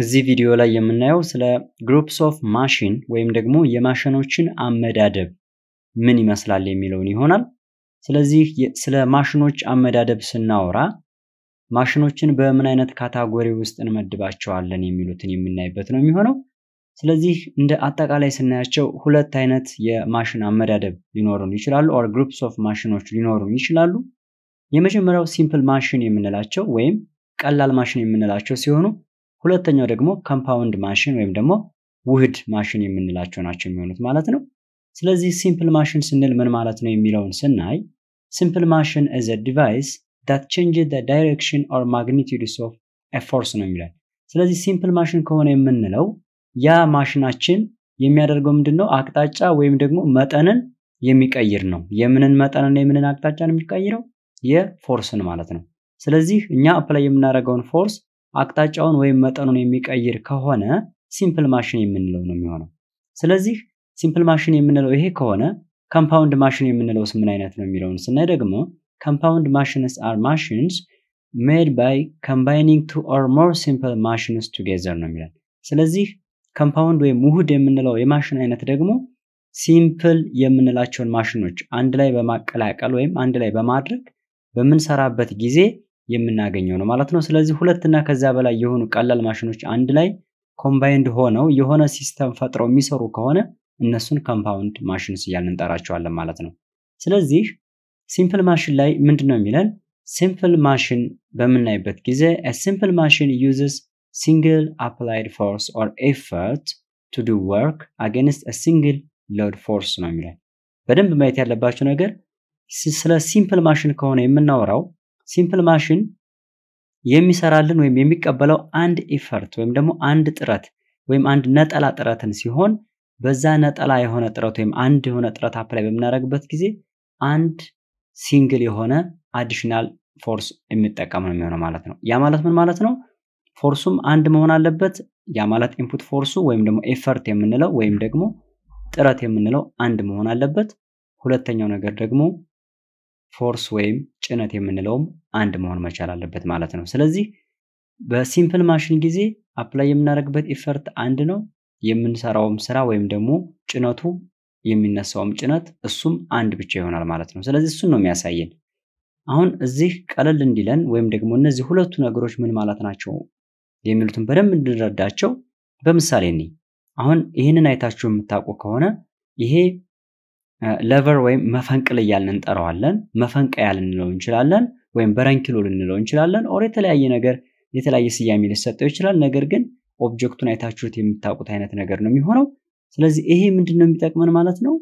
እዚህ ቪዲዮ ላይ የምናየው ስለ ግሩፕስ ኦፍ ማሽን ወይም ደግሞ የማሽኖችን አመዳደብ ምን ይመስላል የሚለውን ይሆናል። ስለዚህ ስለ ማሽኖች አመዳደብ ስናወራ ማሽኖችን በምን አይነት ካታጎሪ ውስጥ እንመድባቸዋለን የሚሉትን የምናይበት ነው የሚሆነው። ስለዚህ እንደ አጠቃላይ ስናያቸው ሁለት አይነት የማሽን አመዳደብ ሊኖሩን ይችላሉ፣ ኦር ግሩፕስ ኦፍ ማሽኖች ሊኖሩን ይችላሉ። የመጀመሪያው ሲምፕል ማሽን የምንላቸው ወይም ቀላል ማሽን የምንላቸው ሲሆኑ ሁለተኛው ደግሞ ኮምፓውንድ ማሽን ወይም ደግሞ ውህድ ማሽን የምንላቸው ናቸው የሚሆኑት ማለት ነው። ስለዚህ ሲምፕል ማሽን ስንል ምን ማለት ነው የሚለውን ስናይ ሲምፕል ማሽን ኢዝ ዲቫይስ ዳት ቼንጅ ዳይሬክሽን ኦር ማግኒቲዩድስ ኦፍ ኤፎርስ ነው የሚለን። ስለዚህ ሲምፕል ማሽን ከሆነ የምንለው ያ ማሽናችን የሚያደርገው ምንድን ነው? አቅጣጫ ወይም ደግሞ መጠንን የሚቀይር ነው። የምንን መጠንና የምንን አቅጣጫን የሚቀይረው የፎርስን ማለት ነው። ስለዚህ እኛ አፕላይ የምናደርገውን ፎርስ አቅጣጫውን ወይም መጠኑን የሚቀይር ከሆነ ሲምፕል ማሽን የምንለው ነው የሚሆነው። ስለዚህ ሲምፕል ማሽን የምንለው ይሄ ከሆነ ካምፓውንድ ማሽን የምንለውስ ምን አይነት ነው የሚለውን ስናይ ደግሞ ካምፓውንድ ማሽንስ አር ማሽንስ ሜድ ባይ ኮምባይኒንግ ቱ ኦር ሞር ሲምፕል ማሽንስ ቱጌዘር ነው የሚለን። ስለዚህ ካምፓውንድ ወይም ውህድ የምንለው የማሽን አይነት ደግሞ ሲምፕል የምንላቸውን ማሽኖች አንድ ላይ በማቀላቀል ወይም አንድ ላይ በማድረግ በምንሰራበት ጊዜ የምናገኘው ነው ማለት ነው። ስለዚህ ሁለት እና ከዛ በላይ የሆኑ ቀላል ማሽኖች አንድ ላይ ኮምባይንድ ሆነው የሆነ ሲስተም ፈጥረው የሚሰሩ ከሆነ እነሱን ኮምፓውንድ ማሽንስ እያልን እንጠራቸዋለን ማለት ነው። ስለዚህ ሲምፕል ማሽን ላይ ምንድን ነው የሚለን? ሲምፕል ማሽን በምናይበት ጊዜ ሲምፕል ማሽን ዩዝስ ሲንግል አፕላይድ ፎርስ ኦር ኤፈርት ቱ ዱ ወርክ አጌንስት ሲንግል ሎድ ፎርስ ነው የሚለን። በደንብ ማየት ያለባቸው ነገር ስለ ሲምፕል ማሽን ከሆነ የምናወራው ሲምፕል ማሽን የሚሰራልን ወይም የሚቀበለው አንድ ኢፈርት ወይም ደግሞ አንድ ጥረት ወይም አንድ ነጠላ ጥረትን ሲሆን በዛ ነጠላ የሆነ ጥረት ወይም አንድ የሆነ ጥረት አፕላይ በምናደርግበት ጊዜ አንድ ሲንግል የሆነ አዲሽናል ፎርስ የሚጠቀም ነው የሚሆነው ማለት ነው። ያ ማለት ምን ማለት ነው? ፎርሱም አንድ መሆን አለበት። ያ ማለት ኢንፑት ፎርሱ ወይም ደግሞ ኤፈርት የምንለው ወይም ደግሞ ጥረት የምንለው አንድ መሆን አለበት። ሁለተኛው ነገር ደግሞ ፎርስ ወይም ጭነት የምንለውም አንድ መሆን መቻል አለበት ማለት ነው። ስለዚህ በሲምፕል ማሽን ጊዜ አፕላይ የምናደርግበት ኢፈርት አንድ ነው። የምንሰራውም ስራ ወይም ደግሞ ጭነቱ የሚነሳውም ጭነት እሱም አንድ ብቻ ይሆናል ማለት ነው። ስለዚህ እሱን ነው የሚያሳየን። አሁን እዚህ ቀለል እንዲለን ወይም ደግሞ እነዚህ ሁለቱ ነገሮች ምን ማለት ናቸው የሚሉትን በደንብ እንድንረዳቸው በምሳሌ እኔ አሁን ይህንን አይታችሁ የምታውቁ ከሆነ ይሄ ለቨር ወይም መፈንቅል እያልን እንጠራዋለን። መፈንቀያ ልንለው እንችላለን፣ ወይም በረንኪሎ ልንለው እንችላለን። ኦር የተለያየ ነገር የተለያየ ስያሜ ሊሰጠው ይችላል። ነገር ግን ኦብጀክቱን አይታችሁት የምታውቁት አይነት ነገር ነው የሚሆነው። ስለዚህ ይሄ ምንድን ነው የሚጠቅመን ማለት ነው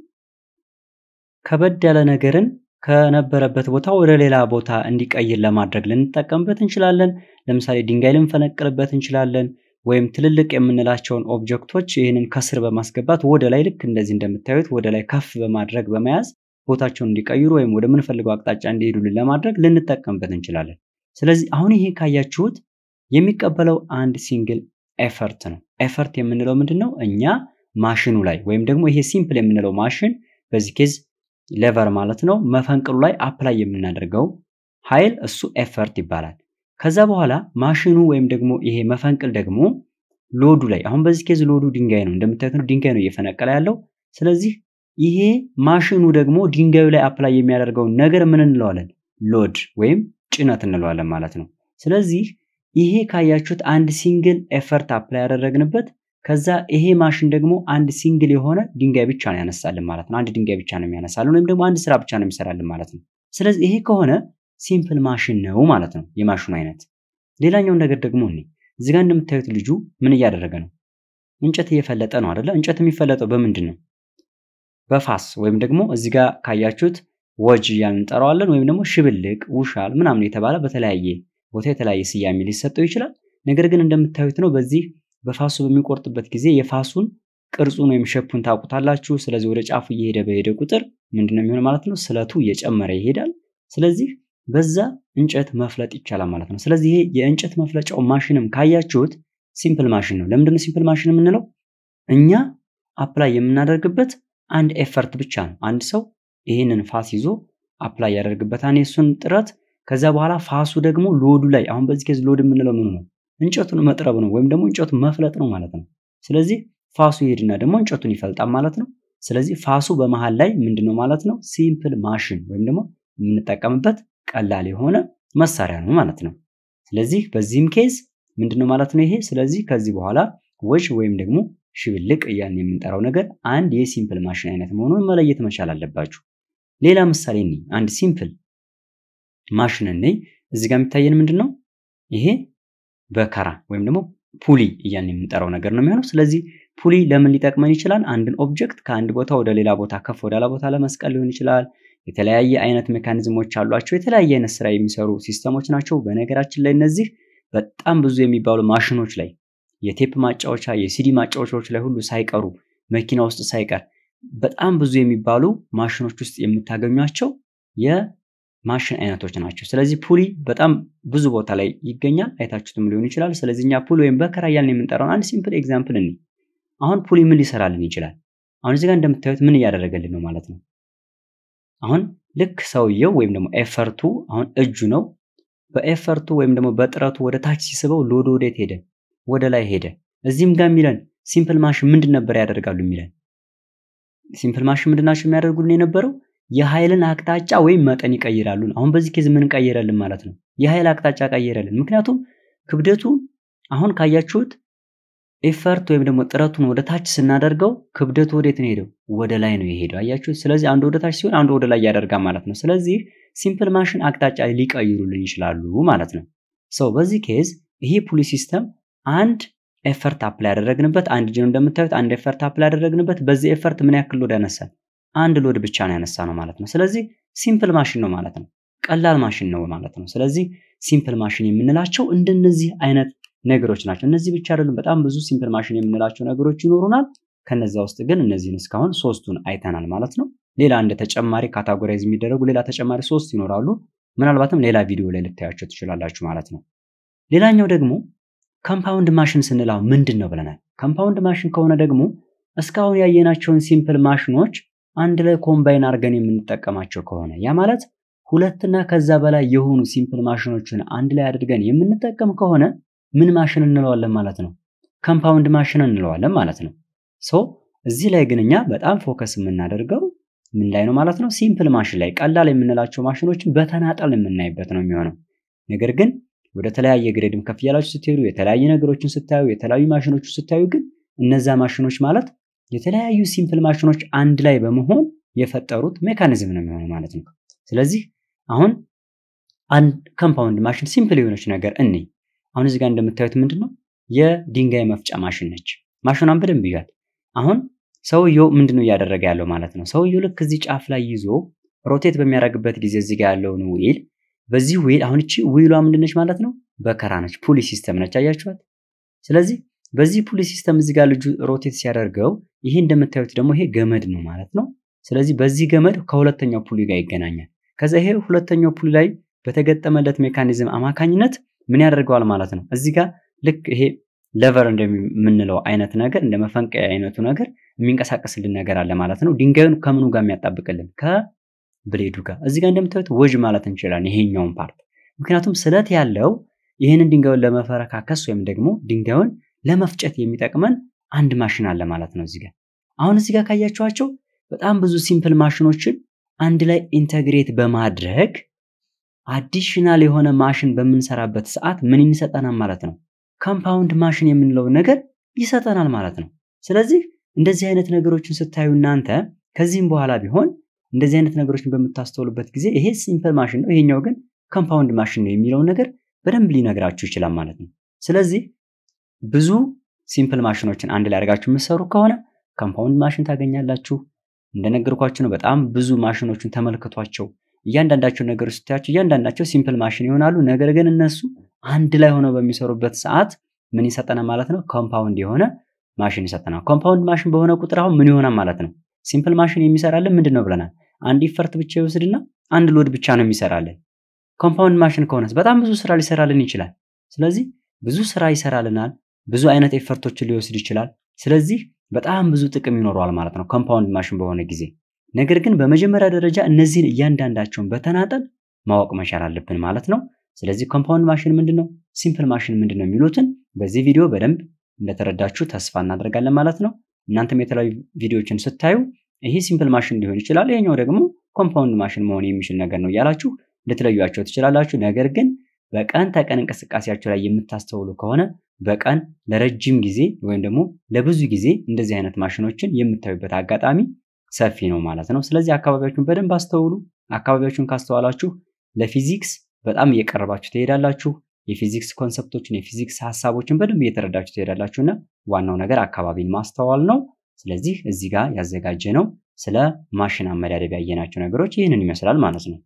ከበድ ያለ ነገርን ከነበረበት ቦታ ወደ ሌላ ቦታ እንዲቀይር ለማድረግ ልንጠቀምበት እንችላለን። ለምሳሌ ድንጋይ ልንፈነቅልበት እንችላለን። ወይም ትልልቅ የምንላቸውን ኦብጀክቶች ይህንን ከስር በማስገባት ወደ ላይ ልክ እንደዚህ እንደምታዩት ወደ ላይ ከፍ በማድረግ በመያዝ ቦታቸውን እንዲቀይሩ ወይም ወደምንፈልገው አቅጣጫ እንዲሄዱልን ለማድረግ ልንጠቀምበት እንችላለን። ስለዚህ አሁን ይሄ ካያችሁት የሚቀበለው አንድ ሲንግል ኤፈርት ነው። ኤፈርት የምንለው ምንድን ነው? እኛ ማሽኑ ላይ ወይም ደግሞ ይሄ ሲምፕል የምንለው ማሽን በዚህ ኬዝ ሌቨር ማለት ነው፣ መፈንቅሉ ላይ አፕላይ የምናደርገው ኃይል እሱ ኤፈርት ይባላል። ከዛ በኋላ ማሽኑ ወይም ደግሞ ይሄ መፈንቅል ደግሞ ሎዱ ላይ አሁን በዚህ ኬዝ ሎዱ ድንጋይ ነው፣ እንደምታዩት ድንጋይ ነው እየፈነቀለ ያለው። ስለዚህ ይሄ ማሽኑ ደግሞ ድንጋዩ ላይ አፕላይ የሚያደርገውን ነገር ምን እንለዋለን? ሎድ ወይም ጭነት እንለዋለን ማለት ነው። ስለዚህ ይሄ ካያችሁት አንድ ሲንግል ኤፈርት አፕላይ ያደረግንበት ከዛ ይሄ ማሽን ደግሞ አንድ ሲንግል የሆነ ድንጋይ ብቻ ነው ያነሳልን ማለት ነው። አንድ ድንጋይ ብቻ ነው የሚያነሳልን ወይም ደግሞ አንድ ስራ ብቻ ነው የሚሰራልን ማለት ነው። ስለዚህ ይሄ ከሆነ ሲምፕል ማሽን ነው ማለት ነው የማሽኑ አይነት። ሌላኛው ነገር ደግሞ እኔ እዚህ ጋር እንደምታዩት ልጁ ምን እያደረገ ነው? እንጨት እየፈለጠ ነው አደለ? እንጨት የሚፈለጠው በምንድን ነው? በፋስ ወይም ደግሞ እዚህ ጋር ካያችሁት ወጅ እያልን እንጠራዋለን። ወይም ደግሞ ሽብልቅ፣ ውሻል ምናምን የተባለ በተለያየ ቦታ የተለያየ ስያሜ ሊሰጠው ይችላል። ነገር ግን እንደምታዩት ነው። በዚህ በፋሱ በሚቆርጥበት ጊዜ የፋሱን ቅርጹን ወይም ሸፑን ታውቁታላችሁ። ስለዚህ ወደ ጫፉ እየሄደ በሄደ ቁጥር ምንድነው የሚሆን ማለት ነው? ስለቱ እየጨመረ ይሄዳል። ስለዚህ በዛ እንጨት መፍለጥ ይቻላል ማለት ነው። ስለዚህ ይሄ የእንጨት መፍለጫው ማሽንም ካያችሁት ሲምፕል ማሽን ነው። ለምንድነው ሲምፕል ማሽን የምንለው? እኛ አፕላይ የምናደርግበት አንድ ኤፈርት ብቻ ነው። አንድ ሰው ይህንን ፋስ ይዞ አፕላይ ያደርግበታል የእሱን ጥረት። ከዛ በኋላ ፋሱ ደግሞ ሎዱ ላይ አሁን በዚህ ኬዝ ሎድ የምንለው ምኑ ነው? እንጨቱን መጥረብ ነው ወይም ደግሞ እንጨቱን መፍለጥ ነው ማለት ነው። ስለዚህ ፋሱ ይሄድና ደግሞ እንጨቱን ይፈልጣል ማለት ነው። ስለዚህ ፋሱ በመሃል ላይ ምንድነው ማለት ነው? ሲምፕል ማሽን ወይም ደግሞ የምንጠቀምበት ቀላል የሆነ መሳሪያ ነው ማለት ነው። ስለዚህ በዚህም ኬዝ ምንድነው ማለት ነው ይሄ። ስለዚህ ከዚህ በኋላ ወጅ ወይም ደግሞ ሽብልቅ እያን የምንጠራው ነገር አንድ የሲምፕል ማሽን አይነት መሆኑን መለየት መቻል አለባችሁ። ሌላ ምሳሌ ነኝ፣ አንድ ሲምፕል ማሽን ነኝ። እዚህ ጋር የሚታየን ምንድን ነው ይሄ በከራ ወይም ደግሞ ፑሊ እያን የምንጠራው ነገር ነው የሚሆነው። ስለዚህ ፑሊ ለምን ሊጠቅመን ይችላል? አንድን ኦብጀክት ከአንድ ቦታ ወደ ሌላ ቦታ ከፍ ወዳላ ቦታ ለመስቀል ሊሆን ይችላል። የተለያየ አይነት ሜካኒዝሞች አሏቸው። የተለያየ አይነት ስራ የሚሰሩ ሲስተሞች ናቸው። በነገራችን ላይ እነዚህ በጣም ብዙ የሚባሉ ማሽኖች ላይ የቴፕ ማጫወቻ፣ የሲዲ ማጫወቻዎች ላይ ሁሉ ሳይቀሩ መኪና ውስጥ ሳይቀር በጣም ብዙ የሚባሉ ማሽኖች ውስጥ የምታገኟቸው የማሽን አይነቶች ናቸው። ስለዚህ ፑሊ በጣም ብዙ ቦታ ላይ ይገኛል። አይታችሁትም ሊሆን ይችላል። ስለዚህ እኛ ፑል ወይም በከራ እያልን የምንጠራውን አንድ ሲምፕል ኤግዛምፕል እኔ አሁን ፑሊ ምን ሊሰራልን ይችላል? አሁን እዚህ ጋር እንደምታዩት ምን እያደረገልን ነው ማለት ነው? አሁን ልክ ሰውየው ወይም ደግሞ ኤፈርቱ አሁን እጁ ነው። በኤፈርቱ ወይም ደግሞ በጥረቱ ወደ ታች ሲስበው ሎዶ ወዴት ሄደ? ወደ ላይ ሄደ። እዚህም ጋር የሚለን ሲምፕል ማሽን ምንድን ነበር ያደርጋሉ የሚለን ሲምፕል ማሽን ምንድን ናቸው የሚያደርጉልን የነበረው የኃይልን አቅጣጫ ወይም መጠን ይቀይራሉ። አሁን በዚህ ኬዝ ምን ቀየረልን ማለት ነው? የኃይል አቅጣጫ ቀየረልን። ምክንያቱም ክብደቱ አሁን ካያችሁት ኤፈርት ወይም ደግሞ ጥረቱን ወደ ታች ስናደርገው ክብደቱ ወዴት ነው ሄደው? ወደ ላይ ነው የሄደው። አያችሁ። ስለዚህ አንዱ ወደ ታች ሲሆን አንዱ ወደ ላይ ያደርጋ ማለት ነው። ስለዚህ ሲምፕል ማሽን አቅጣጫ ሊቀይሩልን ይችላሉ ማለት ነው። ሰው በዚህ ኬዝ ይሄ ፑሊ ሲስተም አንድ ኤፈርት አፕላይ ያደረግንበት አንድ ጅን እንደምታዩት አንድ ኤፈርት አፕላይ ያደረግንበት በዚህ ኤፈርት ምን ያክል ሎድ ያነሳል? አንድ ሎድ ብቻ ነው ያነሳ ነው ማለት ነው። ስለዚህ ሲምፕል ማሽን ነው ማለት ነው። ቀላል ማሽን ነው ማለት ነው። ስለዚህ ሲምፕል ማሽን የምንላቸው እንደነዚህ አይነት ነገሮች ናቸው። እነዚህ ብቻ አይደሉም። በጣም ብዙ ሲምፕል ማሽን የምንላቸው ነገሮች ይኖሩናል። ከነዚያ ውስጥ ግን እነዚህን እስካሁን ሶስቱን አይተናል ማለት ነው። ሌላ እንደ ተጨማሪ ካታጎራይዝ የሚደረጉ ሌላ ተጨማሪ ሶስት ይኖራሉ። ምናልባትም ሌላ ቪዲዮ ላይ ልታያቸው ትችላላችሁ ማለት ነው። ሌላኛው ደግሞ ካምፓውንድ ማሽን ስንላው ምንድን ነው ብለናል። ካምፓውንድ ማሽን ከሆነ ደግሞ እስካሁን ያየናቸውን ሲምፕል ማሽኖች አንድ ላይ ኮምባይን አድርገን የምንጠቀማቸው ከሆነ ያ ማለት ሁለትና ከዛ በላይ የሆኑ ሲምፕል ማሽኖችን አንድ ላይ አድርገን የምንጠቀም ከሆነ ምን ማሽን እንለዋለን ማለት ነው? ከምፓውንድ ማሽን እንለዋለን ማለት ነው። ሶ እዚህ ላይ ግን እኛ በጣም ፎከስ የምናደርገው ምን ላይ ነው ማለት ነው? ሲምፕል ማሽን ላይ ቀላል የምንላቸው ማሽኖችን በተናጠል የምናይበት ነው የሚሆነው። ነገር ግን ወደ ተለያየ ግሬድም ከፍ እያላችሁ ስትሄዱ የተለያዩ ነገሮችን ስታዩ የተለያዩ ማሽኖችን ስታዩ ግን እነዛ ማሽኖች ማለት የተለያዩ ሲምፕል ማሽኖች አንድ ላይ በመሆን የፈጠሩት ሜካኒዝም ነው የሚሆነው ማለት ነው። ስለዚህ አሁን አንድ ኮምፓውንድ ማሽን ሲምፕል የሆነች ነገር እንይ። አሁን እዚህ ጋር እንደምታዩት ምንድን ነው የድንጋይ መፍጫ ማሽን ነች። ማሽኗን በደንብ እያት። አሁን ሰውየው ምንድን ነው እያደረገ ያለው ማለት ነው። ሰውየው ልክ እዚህ ጫፍ ላይ ይዞ ሮቴት በሚያደርግበት ጊዜ እዚህ ጋር ያለውን ዊል በዚህ ዊል አሁን እቺ ዊሏ ነች ማለት ነው በከራ ነች፣ ፑሊ ሲስተም ነች። አያችኋት? ስለዚህ በዚህ ፑሊ ሲስተም እዚህ ጋር ልጁ ሮቴት ሲያደርገው ይሄ እንደምታዩት ደግሞ ይሄ ገመድ ነው ማለት ነው። ስለዚህ በዚህ ገመድ ከሁለተኛው ፑሊ ጋር ይገናኛል። ከዛ ይሄ ሁለተኛው ፑሊ ላይ በተገጠመለት ሜካኒዝም አማካኝነት ምን ያደርገዋል ማለት ነው። እዚህ ጋር ልክ ይሄ ለቨር እንደምንለው አይነት ነገር እንደ መፈንቀያ አይነቱ ነገር የሚንቀሳቀስልን ነገር አለ ማለት ነው። ድንጋዩን ከምኑ ጋር የሚያጣብቅልን ከብሌዱ ጋር። እዚህ ጋር እንደምታዩት ወዥ ማለት እንችላለን ይሄኛውን ፓርት፣ ምክንያቱም ስለት ያለው ይህንን ድንጋዩን ለመፈረካከስ ወይም ደግሞ ድንጋዩን ለመፍጨት የሚጠቅመን አንድ ማሽን አለ ማለት ነው። እዚህ ጋር አሁን እዚህ ጋር ካያችኋቸው በጣም ብዙ ሲምፕል ማሽኖችን አንድ ላይ ኢንተግሬት በማድረግ አዲሽናል የሆነ ማሽን በምንሰራበት ሰዓት ምን ይሰጠናል ማለት ነው። ካምፓውንድ ማሽን የምንለው ነገር ይሰጠናል ማለት ነው። ስለዚህ እንደዚህ አይነት ነገሮችን ስታዩ እናንተ ከዚህም በኋላ ቢሆን እንደዚህ አይነት ነገሮችን በምታስተውሉበት ጊዜ ይሄ ሲምፕል ማሽን ነው፣ ይሄኛው ግን ኮምፓውንድ ማሽን ነው የሚለውን ነገር በደንብ ሊነግራችሁ ይችላል ማለት ነው። ስለዚህ ብዙ ሲምፕል ማሽኖችን አንድ ላይ አድርጋችሁ የምትሰሩ ከሆነ ኮምፓውንድ ማሽን ታገኛላችሁ። እንደነገርኳችሁ ነው። በጣም ብዙ ማሽኖችን ተመልክቷቸው እያንዳንዳቸው ነገር ስታያቸው እያንዳንዳቸው ሲምፕል ማሽን ይሆናሉ። ነገር ግን እነሱ አንድ ላይ ሆነው በሚሰሩበት ሰዓት ምን ይሰጠናል ማለት ነው? ኮምፓውንድ የሆነ ማሽን ይሰጠናል። ኮምፓውንድ ማሽን በሆነ ቁጥር አሁን ምን ይሆናል ማለት ነው? ሲምፕል ማሽን የሚሰራልን ምንድን ነው ብለናል? አንድ ኢፈርት ብቻ ይወስድና አንድ ሎድ ብቻ ነው የሚሰራልን። ኮምፓውንድ ማሽን ከሆነስ በጣም ብዙ ስራ ሊሰራልን ይችላል። ስለዚህ ብዙ ስራ ይሰራልናል፣ ብዙ አይነት ኤፈርቶችን ሊወስድ ይችላል። ስለዚህ በጣም ብዙ ጥቅም ይኖረዋል ማለት ነው ኮምፓውንድ ማሽን በሆነ ጊዜ ነገር ግን በመጀመሪያ ደረጃ እነዚህን እያንዳንዳቸውን በተናጠል ማወቅ መቻል አለብን ማለት ነው። ስለዚህ ኮምፓውንድ ማሽን ምንድን ነው፣ ሲምፕል ማሽን ምንድን ነው የሚሉትን በዚህ ቪዲዮ በደንብ እንደተረዳችሁ ተስፋ እናደርጋለን ማለት ነው። እናንተም የተለያዩ ቪዲዮዎችን ስታዩ ይሄ ሲምፕል ማሽን ሊሆን ይችላል፣ ይሄኛው ደግሞ ኮምፓውንድ ማሽን መሆን የሚችል ነገር ነው እያላችሁ ልትለዩቸው ትችላላችሁ። ነገር ግን በቀን ተቀን እንቅስቃሴያቸው ላይ የምታስተውሉ ከሆነ በቀን ለረጅም ጊዜ ወይም ደግሞ ለብዙ ጊዜ እንደዚህ አይነት ማሽኖችን የምታዩበት አጋጣሚ ሰፊ ነው ማለት ነው። ስለዚህ አካባቢያችሁን በደንብ አስተውሉ። አካባቢያችሁን ካስተዋላችሁ ለፊዚክስ በጣም እየቀረባችሁ ትሄዳላችሁ። የፊዚክስ ኮንሰፕቶችን የፊዚክስ ሀሳቦችን በደንብ እየተረዳችሁ ትሄዳላችሁ እና ዋናው ነገር አካባቢን ማስተዋል ነው። ስለዚህ እዚህ ጋር ያዘጋጀ ነው ስለ ማሽን አመዳደብ ያየናቸው ነገሮች ይህንን ይመስላል ማለት ነው።